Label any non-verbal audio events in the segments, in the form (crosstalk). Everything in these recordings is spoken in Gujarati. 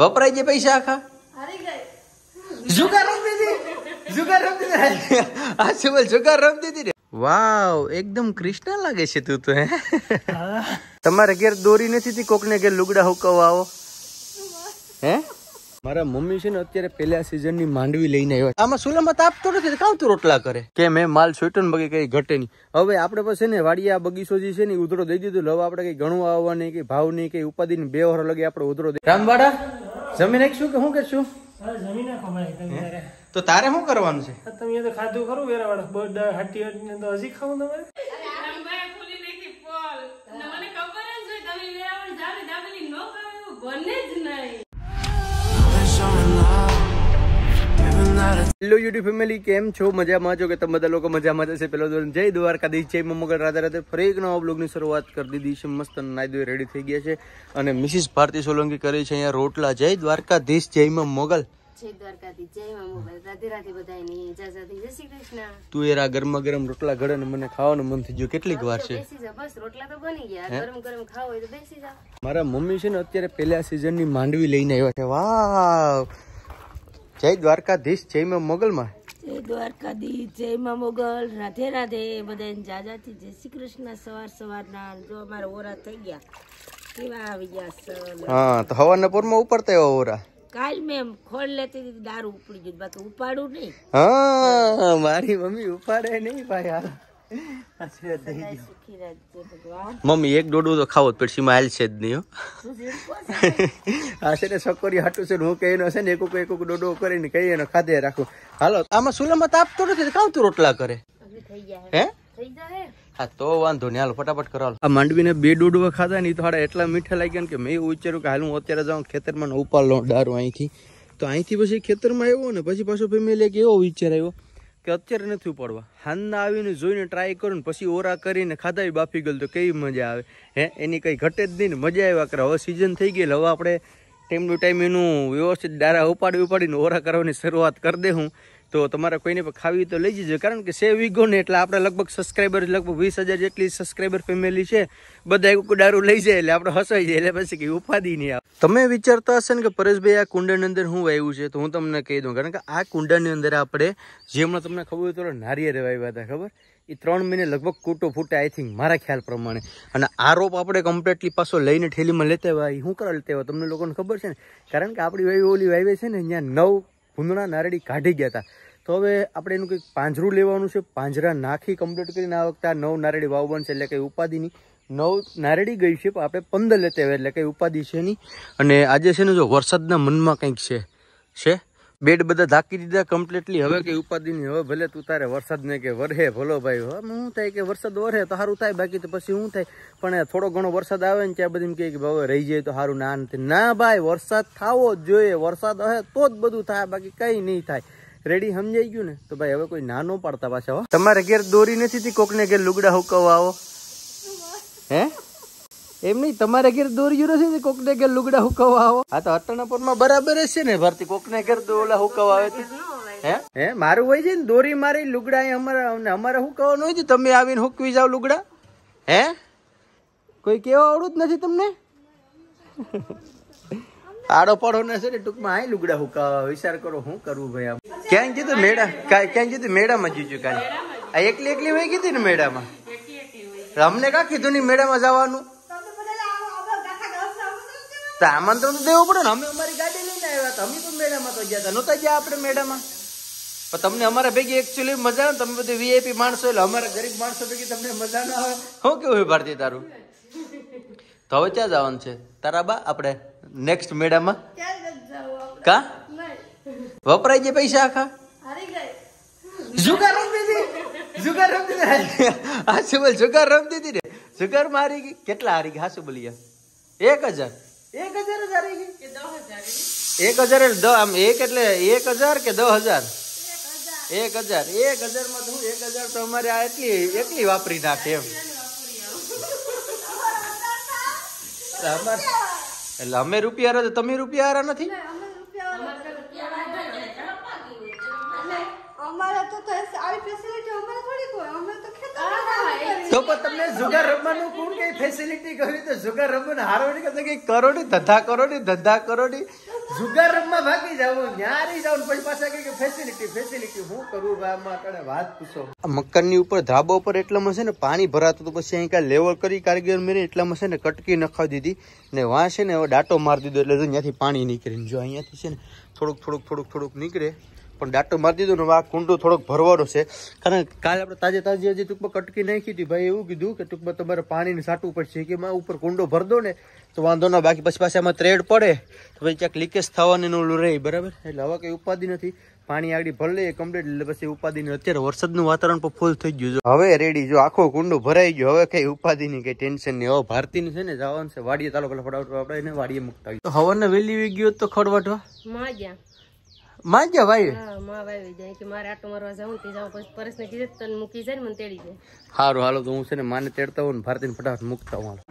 વપરાય છે પૈસા આખા જુગાર રમતી હતી જુગાર રમતી આ સિમલ જુગાર રમતી હતી વાવ એકદમ કૃષ્ણ લાગે છે તું તો હે તમારે ઘેર દોરી નથી કોક ને ઘેર લુગડા હુકવા આવો હે મારા મમ્મી છે ને અત્યારે પહેલા સિઝનની માંડવી લઈને આવ્યા આમાં સુલમત આપતો નથી કામ તું રોટલા કરે કે મેં માલ સોટન બગે કઈ ઘટે નહીં હવે આપણે પાસે ને વાડી બગીચો જે છે ને ઉધરો દઈ દીધું હવે આપણે કઈ ગણું આવવા નહીં કઈ ભાવ નહીં કઈ ઉપાધિ ની બે વર લગે આપણે ઉધરો દઈ રામવાડા જમીન એક શું કે શું કે શું તો તારે શું કરવાનું છે તમે તો ખાધું ખરું વેરાવાળા હાટી હજી ખાવું તમારે ખબર જ હોય તમે વેરાવાળ જાવે દાબેલી ન ખાવ બને જ નહીં હેલો યુટ્યુબ ફેમિલી કેમ છો મજામાં છો કે તમે બધા લોકો મજામાં જશે પેલો જય દ્વારકાધીશ જય મમ્મગર રાધા રાધે ફરી એક નવા બ્લોગની શરૂઆત કરી દીધી છે મસ્ત નાયદો રેડી થઈ ગયા છે અને મિસિસ ભારતી સોલંકી કરે છે અહીંયા રોટલા જય દ્વારકાધીશ જય મોગલ તું એરા ગરમા ગરમ રોટલા ઘડે ને મને ખાવાનું મન થઈ ગયું કેટલીક વાર છે મારા મમ્મી છે ને અત્યારે પેલા સીઝન ની માંડવી લઈને આવ્યા છે વાવ જય દ્વારકાધીશ જય માં મોગલમાં જય દ્વારકાધીશ જય માં મોગલ રાધે રાધે બધાને જાજાથી જય શ્રી કૃષ્ણ સવાર સવારના જો અમારે ઓરા થઈ ગયા કેવા આવી ગયા હા તો હવાના પૂરમાં ઉપડતા એવા ઓરા કાલ મેં ખોલ લેતી હતી દારૂ ઉપડી ગયું બાકી ઉપાડું નહીં હા મારી મમ્મી ઉપાડે નહીં ભાઈ હાલ મમ્મી એક ડોડું તો ખાવો પડશે માં હાલ છે જ નહીં આ છે ને છોકરી હાટું છે હું કહીનો છે ને એક એક ડોડો કરીને કહીએ એનો ખાધે રાખું હાલો આમાં સુલમત આપતો નથી કામ તું રોટલા કરે હે હા તો વાંધો નહીં હાલો ફટાફટ કરો આ માંડવીને બે ડોડવા ખાધા ને તો એટલા મીઠા લાગ્યા કે મેં એવું વિચાર્યું કે હાલ હું અત્યારે જાઉં ખેતરમાં ઉપાડ લો ડારું અહીંથી તો અહીંથી પછી ખેતરમાં આવ્યો ને પછી પાછો ફેમિલી એવો વિચાર આવ્યો કે અત્યારે નથી ઉપાડવા હાંદના આવીને જોઈને ટ્રાય કરું ને પછી ઓરા કરીને ખાધા બાફી ગયેલ તો કેવી મજા આવે હે એની કંઈ ઘટે જ નહીં ને મજા આવ્યા કરે હવે સિઝન થઈ ગયેલી હવે આપણે ટાઈમ ટુ ટાઈમ એનું વ્યવસ્થિત ડારા ઉપાડી ઉપાડીને ઓરા કરવાની શરૂઆત કરી દે હું તો તમારે કોઈને પણ ખાવી તો લઈ જજો કારણ કે સેવ વીગો ને એટલે આપણે લગભગ સબસ્ક્રાઈબર લગભગ વીસ હજાર જેટલી સબસ્ક્રાઈબર ફેમિલી છે બધા એક દારૂ લઈ જાય એટલે આપણે હસાઈ જાય એટલે પછી કઈ ઉપાદી નહીં આવે તમે વિચારતા હશે ને કે પરેશભાઈ આ કુંડાની અંદર શું વાવ્યું છે તો હું તમને કહી દઉં કારણ કે આ કુંડાની અંદર આપણે જે હમણાં તમને ખબર હોય તો નારિયેર વાવ્યા હતા ખબર એ ત્રણ મહિને લગભગ કૂટો ફૂટે આઈ થિંક મારા ખ્યાલ પ્રમાણે અને આ રોપ આપણે કમ્પ્લીટલી પાછો લઈને ઠેલીમાં લેતા હોય શું કરવા લેતા હોય તમને લોકોને ખબર છે ને કારણ કે આપણી વાવી ઓલી વાવે છે ને અહીંયા નવ ભૂંદણા નારડી કાઢી ગયા હતા તો હવે આપણે એનું કંઈક પાંજરું લેવાનું છે પાંજરા નાખી કમ્પ્લીટ કરીને આવકતા નવ નારડી વાવ બનશે એટલે કંઈ ઉપાધિની નવ નારડી ગઈ છે પણ આપણે પંદર લેતા હોય એટલે કંઈ ઉપાધિ છે નહીં અને આજે છે ને જો વરસાદના મનમાં કંઈક છે છે બેડ બધા ધાકી દીધા કમ્પ્લીટલી હવે કે ઉપાધિની હવે ભલે તું તારે વરસાદ ને કે વરહે ભલો ભાઈ હવે હું થાય કે વરસાદ વરહે તો સારું થાય બાકી તો પછી હું થાય પણ થોડો ઘણો વરસાદ આવે ને ત્યાં બધી કે હવે રહી જાય તો સારું ના નથી ના ભાઈ વરસાદ થવો જ જોઈએ વરસાદ હે તો જ બધું થાય બાકી કઈ નહીં થાય રેડી સમજાઈ ગયું ને તો ભાઈ હવે કોઈ ના નો પાડતા પાછા તમારે ઘેર દોરી નથી કોકને ઘેર લુગડા હુકવવા આવો હે એમ નહીં તમારે ઘેર દોર્યું નથી ને કોકને ઘેર લુગડા હુકવા આવો આ તો અટણાપુરમાં બરાબર જ છે ને ભરતી કોકને ઘેર દોલા હુકવા આવે હે હે મારું હોય છે ને દોરી મારી લુગડા અમારા અમારે હુકવાનું હોય છે તમે આવીને હુકવી જાવ લુગડા હે કોઈ કેવા આવડું જ નથી તમને આડો પાડો ના છે ને ટૂંકમાં આય લુગડા હુકાવા વિચાર કરો શું કરવું ભાઈ આમ ક્યાંય કીધું મેળા ક્યાંય કીધું મેળામાં જીજું કાલે આ એકલી એકલી હોય કીધી ને મેળામાં અમને કા કીધું નહીં મેળામાં જવાનું તો આમંત્રણ તો દેવું પડે ને અમે અમારી ગાડી લઈને આવ્યા હતા અમે પણ મેળામાં તો ગયા હતા નહોતા ગયા આપણે મેળામાં પણ તમને અમારા ભેગી એકચ્યુઅલી મજા આવે તમે બધી વીઆઈપી માણસો એટલે અમારા ગરીબ માણસો ભેગી તમને મજા ના આવે શું કેવું હોય ભારતી તારું તો હવે ક્યાં જવાનું છે તારા બા આપણે નેક્સ્ટ મેળામાં કા વપરાય ગયા પૈસા આખા જુગાર રમતી હતી જુગાર રમતી હતી હાસુબલ જુગાર રમતી હતી ને જુગાર મારી ગઈ કેટલા હારી ગયા હાસુબલિયા એક હજાર એક હજાર જ હારી આમ એક એટલે એક હજાર કે દસ હજાર એક હજાર એક હજાર માં હું એક હજાર તો અમારે આ એટલી એટલી વાપરી નાખે એમ એટલે અમે રૂપિયા રહ્યા તમે રૂપિયા હારા નથી અમારે તો આવી તો પણ ધંધા કરો જુગાર રમવા ભાગી જાવ ફેસિલિટી હું કરું ભાઈ કણે મકાનની ઉપર ધાબા ઉપર એટલામાં છે ને પાણી ભરાતું તો પછી અહીંયા કાંઈ લેવલ કરી કારગીર મેરી એટલામાં છે ને કટકી નખાવી દીધી ને વાં છે ને ડાટો મારી દીધો એટલે ત્યાંથી પાણી નીકળીને જો અહીંયાથી છે ને થોડુંક થોડુંક થોડુંક થોડુંક નીકળે પણ ડાટો મારી દીધું ને આ કુંડો થોડોક ભરવાનો છે કારણ કે કાલે આપણે તાજે તાજી હજી ટૂંકમાં કટકી નાખી હતી ભાઈ એવું કીધું કે ટૂંકમાં તમારે પાણીને સાટવું પડશે કે માં ઉપર કુંડો ભરદો ને તો વાંધો ના બાકી પછી પાછા આમાં ત્રેડ પડે તો પછી ક્યાંક લીકેજ થવાની રહે બરાબર એટલે હવે કંઈ ઉપાધિ નથી પાણી આગળ ભરી લઈએ કમ્પ્લીટ એટલે પછી ઉપાધિ અત્યારે વરસાદનું વાતાવરણ પણ ફૂલ થઈ ગયું હવે રેડી જો આખો કુંડો ભરાઈ ગયો હવે કઈ ઉપાધિની કઈ ટેન્શન નહીં હવે ભારતીની છે ને જવાનું છે વાડીએ તાલો પેલા ફટાફટ આપણે એને વાડીએ મૂકતા તો હવાને વહેલી વી ગયો તો ખડવાટવા માં જ ભાઈ માં ભાઈ જાય કે મારે આટો મારવા જાઉં તે જાઉં પછી પરેશને કીધું તને મૂકી જાય ને મને તેડી જાય સારું હાલો તો હું છે ને માને તેડતા હોઉં ને ભારતીને ફટાફટ મૂકતા હોઉં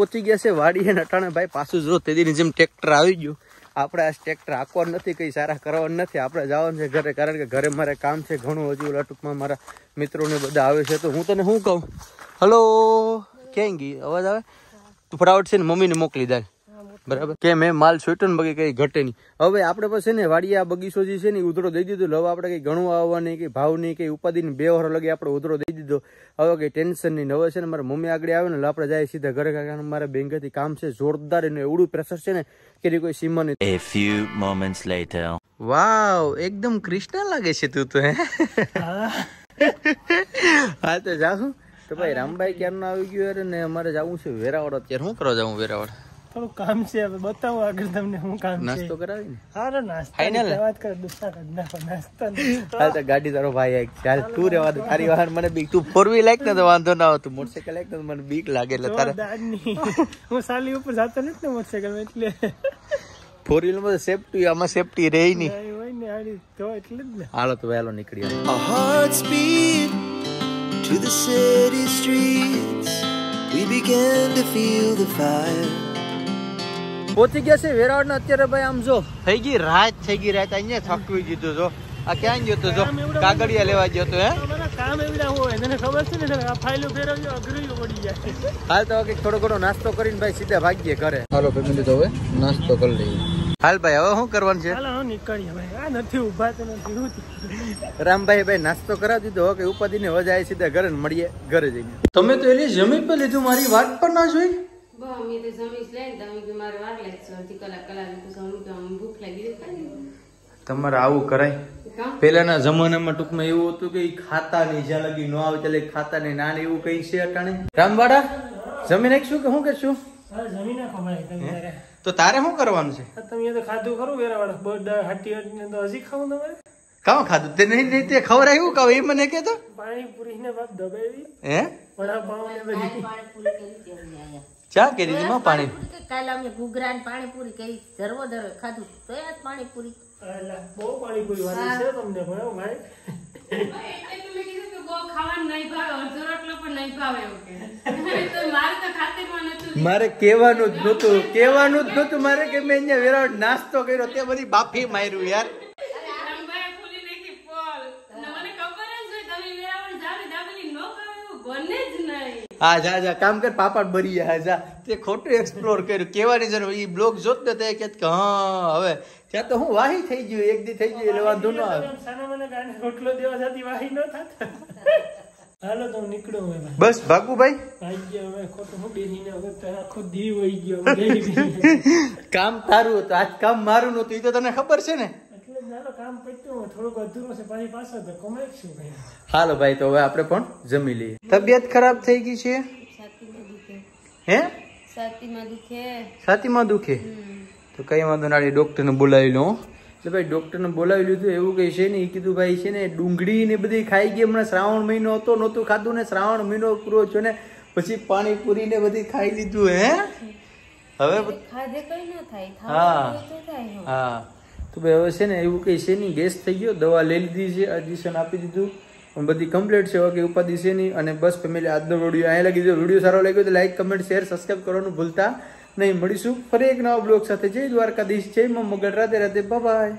પહોંચી ગયા છે વાડી અને અટાણે ભાઈ પાછું જો તેની જેમ ટ્રેક્ટર આવી ગયું આપણે આ ટ્રેક્ટર આંકવાનું નથી કંઈ સારા કરવાનું નથી આપણે જવાનું છે ઘરે કારણ કે ઘરે મારે કામ છે ઘણું હજુ લટુકમાં મારા મિત્રોને બધા આવે છે તો હું તને શું કહું હલો ક્યાંય ગઈ અવાજ આવે તું ફટાફટ છે ને મમ્મીને મોકલી દે બરાબર કે મેં માલ છૂટ્યો ને બાકી કંઈ ઘટે નહીં હવે આપણે પાસે ને વાડીએ બગીચો જે છે ને ઉધરો દઈ દીધો હવે આપણે કંઈ ઘણું આવવા નહીં કંઈ ભાવ નહીં કંઈ ઉપાધિની બે વાર લગી આપણે ઉધરો દઈ દીધો હવે કંઈ ટેન્શન નહીં હવે છે ને મારા મમ્મી આગળ આવે ને આપણે જાય સીધા ઘરે કારણ કાકા મારા બેંકેથી કામ છે જોરદાર એનું એવડું પ્રેશર છે ને કે કોઈ સીમા નહીં A few moments later વાવ એકદમ કૃષ્ણ લાગે છે તું તો હે હા તો જાઉં તો ભાઈ રામભાઈ ક્યારનું આવી ગયું અરે ને અમારે જવું છે વેરાવળ અત્યારે શું કરો જાઉં વેરાવળ થોડું કામ છે હવે બતાવો આગળ તમને હું કામ છે નાસ્તો કરાવી ને હા નાસ્તો ફાઇનલ વાત કર દુસ્તા કર નાખો નાસ્તો હાલ તો ગાડી તારો ભાઈ એક ચાલ તું રેવા દે તારી વાહન મને બીક તું ફોર વ્હીલ લાઈક ને તો વાંધો ના આવતું મોટરસાઇકલ લાઈક ને મને બીક લાગે એટલે તારે હું સાલી ઉપર જાતો નથી ને મોટરસાઇકલ એટલે ફોર વ્હીલ માં સેફટી આમાં સેફટી રહી નહીં તો એટલે જ ને હાલો તો વહેલો નીકળી a heart speed to the city streets we began to feel the fire પહોંચી ગયા છે વેરાવળ અત્યારે ભાઈ આમ જો થઈ ગઈ રાત થઈ ગઈ રાત અહીંયા થકવી દીધું જો આ ક્યાં ગયો જો કાગળિયા લેવા ગયો તો હે કરવાનું છે રામભાઈ ભાઈ નાસ્તો કરાવી દીધો કે ને વજાય સીધા ઘરે મળીએ ઘરે જઈને તમે તો એલી જમીન પર લીધું મારી વાત પણ ના જોઈ અમે તો જમીશ લઈને તમે કે મારે વાર લાગશે અડધી કલાક કલાક હું તો આમ ભૂખ લાગી તમારે આવું કરાય ¿Ah? પેલાના જમાનામાં ટૂંકમાં એવું હતું કે ખાતા નહીં જ્યાં લગી ન આવે ત્યારે ખાતા નહીં ના એવું કઈ છે અટાણે રામવાડા જમીન શું કે શું કરશું તો તારે શું કરવાનું છે તમે તો ખાધું ખરું વેરાવાળા બર્ડ હાટી હાટી તો હજી ખાવું તમારે કામ ખાધું તે નહીં નહીં તે ખબર આવ્યું કાવ એ મને કે તો પાણીપુરી ને બાપ દબાવી હે વડાપાઉં ને બધી ચા કેરી દીમાં પાણી કાલે અમે ઘૂઘરા ને પાણીપુરી કરી ધરવો ધરો ખાધું તો એ પાણીપુરી બહુ પાણીપુરી વાળી છે તમને બરાબર ભાઈ મારે કેવાનું જ નતું કેવાનું જ નતું મારે કે મેં અહીંયા વેરાવળ નાસ્તો કર્યો તે બધી બાફી માર્યું યાર હા જા જા કામ કર પાપડ ભરી હા જા તે ખોટું એક્સપ્લોર કર્યું કેવાની જરૂર એ બ્લોગ જોત ને તે કે હા હવે ત્યાં તો હું વાહી થઈ ગયો એક દી થઈ ગયો એટલે વાંધો ન આવે રોટલો દેવા જતી વાહી ન થતા હાલો તો નીકળો હવે બસ ભાગુભાઈ ભાઈ હવે ખોટું હું બેહીને હવે આખો દી વહી ગયો (laughs) કામ તારું હતું આજ કામ મારું નતું એ તો તને ખબર છે ને હાલો ભાઈ તો હવે આપણે પણ જમી લઈએ તબિયત ખરાબ થઈ ગઈ છે હે સાતીમાં દુખે તો કઈ વાંધો ના ડોક્ટર ને બોલાવી લો એટલે ભાઈ ડોક્ટર ને બોલાવી લીધું એવું કઈ છે ને એ કીધું ભાઈ છે ને ડુંગળી ને બધી ખાઈ ગઈ હમણાં શ્રાવણ મહિનો હતો નહોતું ખાધું ને શ્રાવણ મહિનો પૂરો છો ને પછી પાણીપુરી ને બધી ખાઈ લીધું હે હવે હા હા તો ભાઈ હવે છે ને એવું કંઈ છે નહીં ગેસ થઈ ગયો દવા લઈ લીધી છે એડમિશન આપી દીધું પણ બધી કમ્પ્લીટ છે કે ઉપાધિ છે નહીં અને બસ ફેમિલી આજનો વિડીયો અહીંયા લાગી દીધો વિડીયો સારો લાગ્યો તો લાઇક કમેન્ટ શેર સબસ્ક્રાઈબ કરવાનું ભૂલતા નહીં મળીશું ફરી એક નવા બ્લોગ સાથે જય દ્વારકાધીશ જય મમ મગર રાતે રાધે બાય